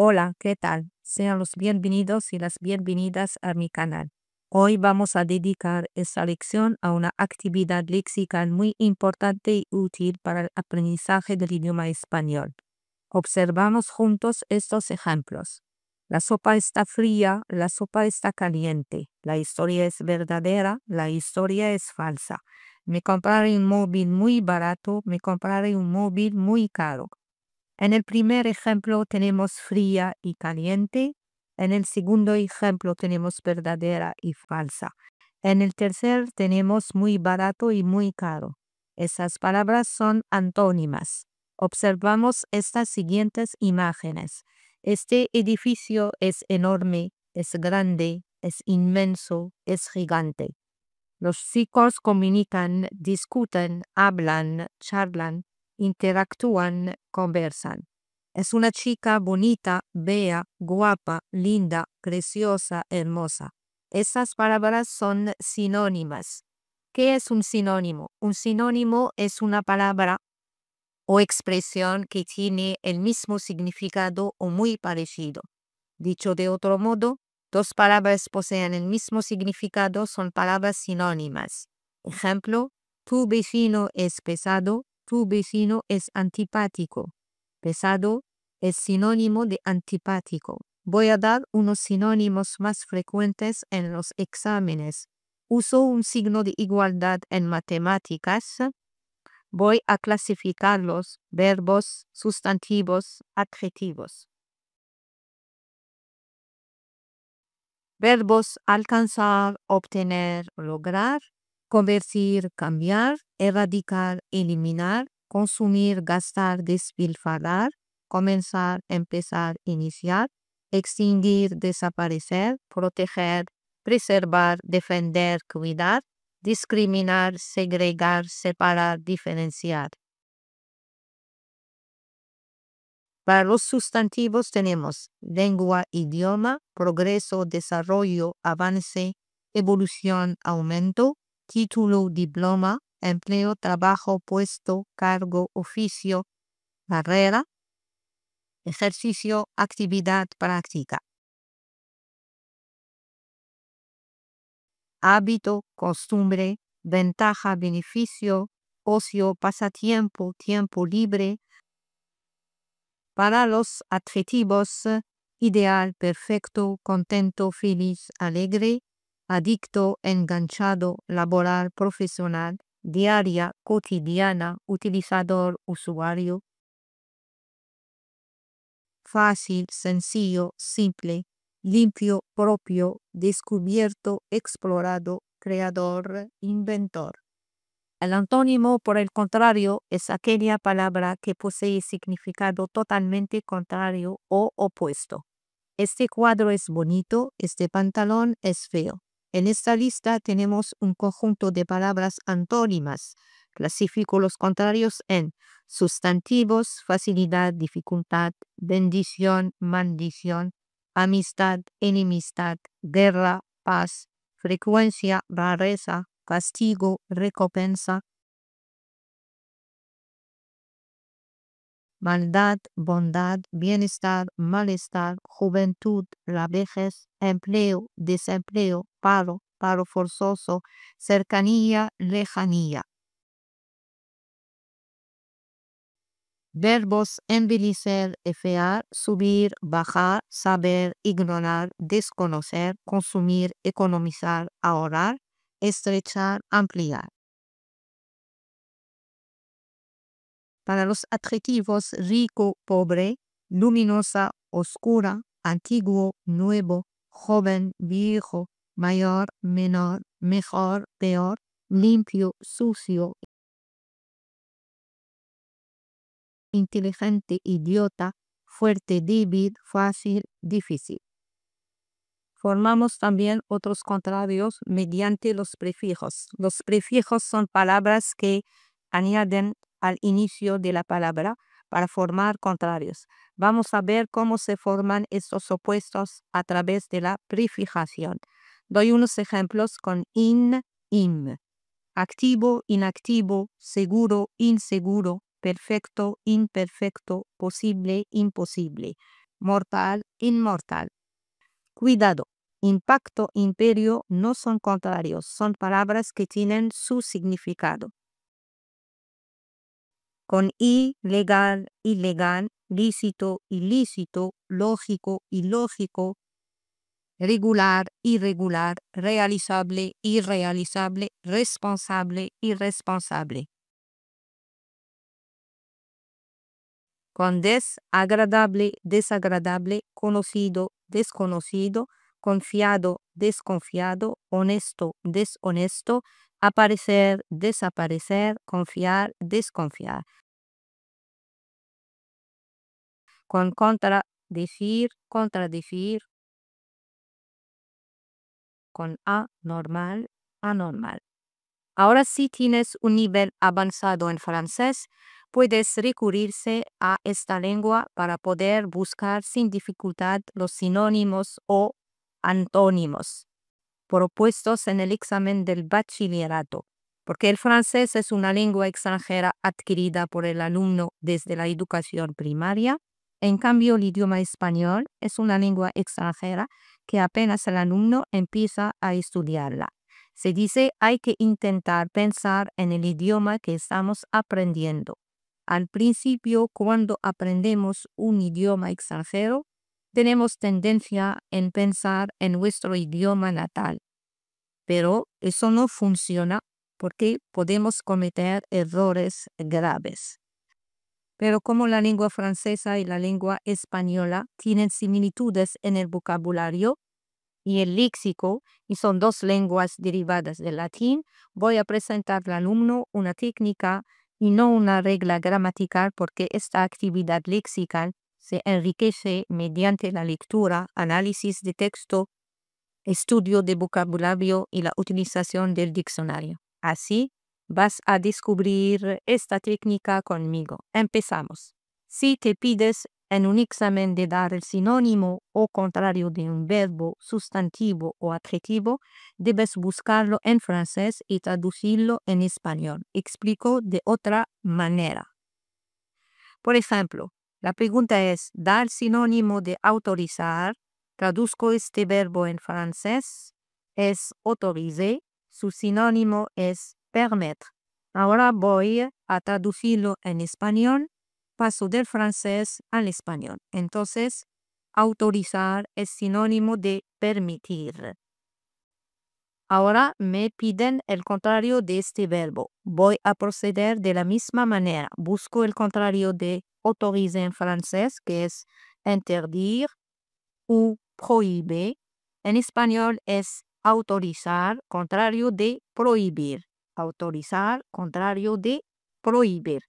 Hola, ¿qué tal? Sean los bienvenidos y las bienvenidas a mi canal. Hoy vamos a dedicar esta lección a una actividad lexical muy importante y útil para el aprendizaje del idioma español. Observamos juntos estos ejemplos. La sopa está fría, la sopa está caliente. La historia es verdadera, la historia es falsa. Me compraré un móvil muy barato, me compraré un móvil muy caro. En el primer ejemplo tenemos fría y caliente. En el segundo ejemplo tenemos verdadera y falsa. En el tercer tenemos muy barato y muy caro. Esas palabras son antónimas. Observamos estas siguientes imágenes. Este edificio es enorme, es grande, es inmenso, es gigante. Los chicos comunican, discuten, hablan, charlan, interactúan, conversan. Es una chica bonita, bella, guapa, linda, preciosa, hermosa. Esas palabras son sinónimas. ¿Qué es un sinónimo? Un sinónimo es una palabra o expresión que tiene el mismo significado o muy parecido. Dicho de otro modo, dos palabras poseen el mismo significado, son palabras sinónimas. Ejemplo, tu vecino es pesado, tu vecino es antipático. Pesado es sinónimo de antipático. Voy a dar unos sinónimos más frecuentes en los exámenes. Uso un signo de igualdad en matemáticas. Voy a clasificar los verbos, sustantivos, adjetivos. Verbos alcanzar, obtener, lograr convertir, cambiar, erradicar, eliminar, consumir, gastar, despilfarrar, comenzar, empezar, iniciar, extinguir, desaparecer, proteger, preservar, defender, cuidar, discriminar, segregar, separar, diferenciar. Para los sustantivos tenemos lengua, idioma, progreso, desarrollo, avance, evolución, aumento, título, diploma, empleo, trabajo, puesto, cargo, oficio, carrera, ejercicio, actividad, práctica. Hábito, costumbre, ventaja, beneficio, ocio, pasatiempo, tiempo libre. Para los adjetivos, ideal, perfecto, contento, feliz, alegre, adicto, enganchado, laboral, profesional, diaria, cotidiana, utilizador, usuario. Fácil, sencillo, simple, limpio, propio, descubierto, explorado, creador, inventor. El antónimo, por el contrario, es aquella palabra que posee significado totalmente contrario o opuesto. Este cuadro es bonito, este pantalón es feo. En esta lista tenemos un conjunto de palabras antónimas. Clasifico los contrarios en sustantivos, facilidad, dificultad, bendición, maldición, amistad, enemistad, guerra, paz, frecuencia, rareza, castigo, recompensa, maldad, bondad, bienestar, malestar, juventud, la vejez, empleo, desempleo, paro, paro forzoso, cercanía, lejanía. Verbos envilecer, efear, subir, bajar, saber, ignorar, desconocer, consumir, economizar, ahorrar, estrechar, ampliar. para los adjetivos rico, pobre, luminosa, oscura, antiguo, nuevo, joven, viejo, mayor, menor, mejor, peor, limpio, sucio, inteligente, idiota, fuerte, débil, fácil, difícil. Formamos también otros contrarios mediante los prefijos. Los prefijos son palabras que añaden al inicio de la palabra para formar contrarios. Vamos a ver cómo se forman estos opuestos a través de la prefijación. Doy unos ejemplos con in, im. Activo, inactivo, seguro, inseguro, perfecto, imperfecto, posible, imposible, mortal, inmortal. Cuidado, impacto, imperio no son contrarios, son palabras que tienen su significado con i, legal, ilegal, lícito, ilícito, lógico, ilógico, regular, irregular, realizable, irrealizable, responsable, irresponsable. Con des, agradable, desagradable, conocido, desconocido, confiado, desconfiado, honesto, deshonesto, aparecer, desaparecer, confiar, desconfiar. Con contradecir, contradecir. Con A normal, anormal. Ahora si tienes un nivel avanzado en francés, puedes recurrirse a esta lengua para poder buscar sin dificultad los sinónimos o antónimos propuestos en el examen del bachillerato, porque el francés es una lengua extranjera adquirida por el alumno desde la educación primaria. En cambio, el idioma español es una lengua extranjera que apenas el alumno empieza a estudiarla. Se dice hay que intentar pensar en el idioma que estamos aprendiendo. Al principio, cuando aprendemos un idioma extranjero, tenemos tendencia en pensar en nuestro idioma natal, pero eso no funciona porque podemos cometer errores graves. Pero como la lengua francesa y la lengua española tienen similitudes en el vocabulario y el léxico, y son dos lenguas derivadas del latín, voy a presentar al alumno una técnica y no una regla gramatical porque esta actividad lexical se enriquece mediante la lectura, análisis de texto, estudio de vocabulario y la utilización del diccionario. Así, vas a descubrir esta técnica conmigo. Empezamos. Si te pides en un examen de dar el sinónimo o contrario de un verbo, sustantivo o adjetivo, debes buscarlo en francés y traducirlo en español. Explico de otra manera. Por ejemplo, la pregunta es, dar sinónimo de autorizar, traduzco este verbo en francés, es autoriser, su sinónimo es permettre. Ahora voy a traducirlo en español, paso del francés al español. Entonces, autorizar es sinónimo de permitir. Ahora me piden el contrario de este verbo. Voy a proceder de la misma manera. Busco el contrario de autorizar en francés, que es interdir o prohibir. En español es autorizar, contrario de prohibir. Autorizar, contrario de prohibir.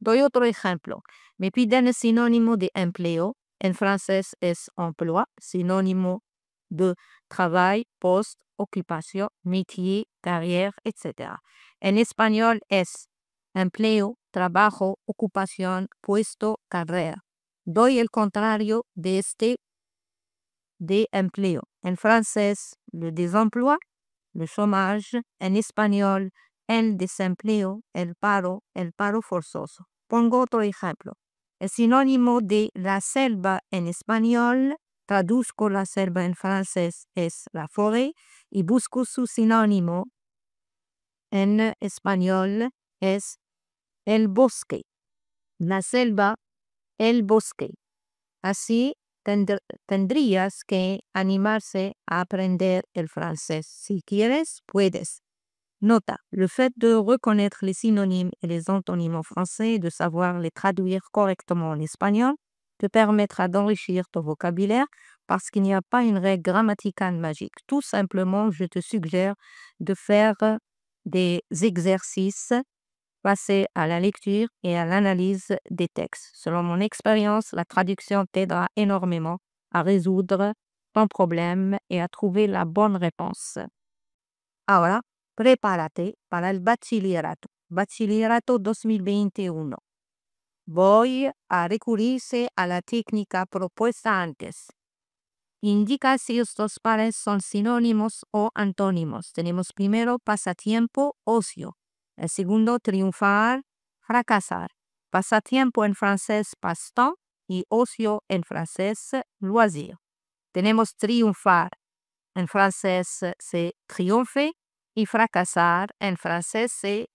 Doy otro ejemplo. Me piden el sinónimo de empleo. En francés es emploi, sinónimo de travail, poste, occupation, métier, carrière, etc. En espagnol es empleo, trabajo, ocupación, puesto, carrera. Doy el contrario de este de empleo. En francés, le désemploi, le chômage. En espagnol, el desempleo, el paro, el paro forzoso. Pongo otro ejemplo. El sinónimo de la selva en espagnol Traduzco la selva en francés es la forêt y busco su sinónimo en español es el bosque. La selva, el bosque. Así tendrías que animarse a aprender el francés. Si quieres, puedes. Nota, le fait de reconnaître les synonymes et les antonymes en français et de savoir les traduire correctement en espagnol te permettra d'enrichir ton vocabulaire parce qu'il n'y a pas une règle grammaticale magique. Tout simplement, je te suggère de faire euh, des exercices passer à la lecture et à l'analyse des textes. Selon mon expérience, la traduction t'aidera énormément à résoudre ton problème et à trouver la bonne réponse. Ahora, prepárate para el bachillerato. Bachillerato 2021. voy a recurrirse a la técnica propuesta antes. Indica si estos pares son sinónimos o antónimos. Tenemos primero pasatiempo, ocio. El segundo, triunfar, fracasar. Pasatiempo en francés, pastan, y ocio en francés, loisir. Tenemos triunfar. En francés se triunfe y fracasar en francés se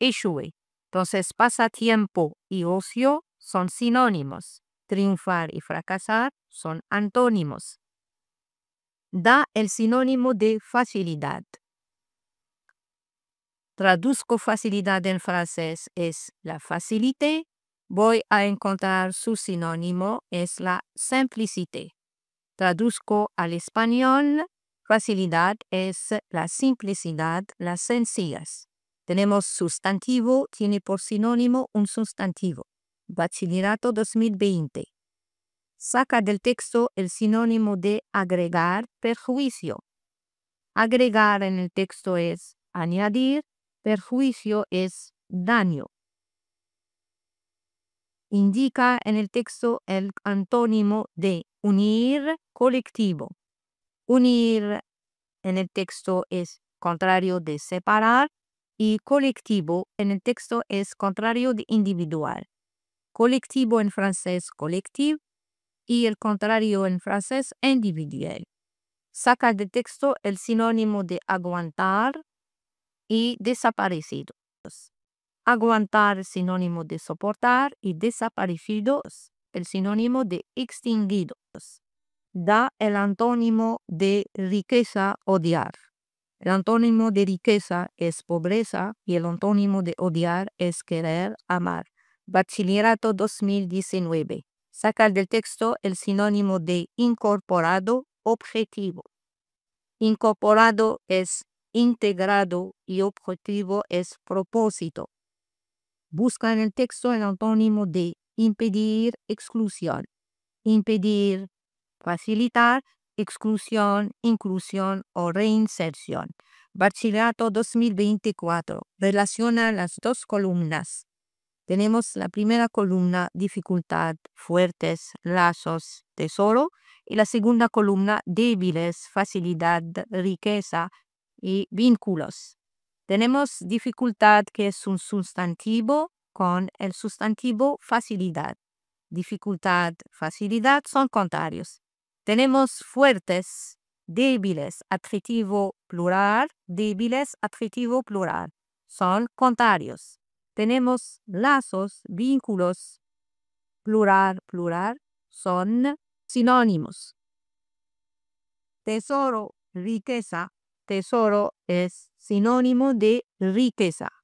échouer. Entonces, pasatiempo y ocio son sinónimos. Triunfar y fracasar son antónimos. Da el sinónimo de facilidad. Traduzco facilidad en francés es la facilité. Voy a encontrar su sinónimo es la simplicité. Traduzco al español facilidad es la simplicidad, las sencillas. Tenemos sustantivo, tiene por sinónimo un sustantivo. Bachillerato 2020. Saca del texto el sinónimo de agregar perjuicio. Agregar en el texto es añadir, perjuicio es daño. Indica en el texto el antónimo de unir colectivo. Unir en el texto es contrario de separar, y colectivo en el texto es contrario de individual. Colectivo en francés collective y el contrario en francés individual. Saca del texto el sinónimo de aguantar y desaparecidos. Aguantar sinónimo de soportar y desaparecidos el sinónimo de extinguidos. Da el antónimo de riqueza odiar. El antónimo de riqueza es pobreza y el antónimo de odiar es querer amar. Bachillerato 2019. Saca del texto el sinónimo de incorporado objetivo. Incorporado es integrado y objetivo es propósito. Busca en el texto el antónimo de impedir exclusión. Impedir, facilitar exclusión, inclusión o reinserción. Bachillerato 2024 relaciona las dos columnas. Tenemos la primera columna, dificultad, fuertes, lazos, tesoro, y la segunda columna, débiles, facilidad, riqueza y vínculos. Tenemos dificultad, que es un sustantivo, con el sustantivo facilidad. Dificultad, facilidad son contrarios. Tenemos fuertes, débiles, adjetivo plural, débiles, adjetivo plural. Son contrarios. Tenemos lazos, vínculos, plural, plural. Son sinónimos. Tesoro, riqueza. Tesoro es sinónimo de riqueza.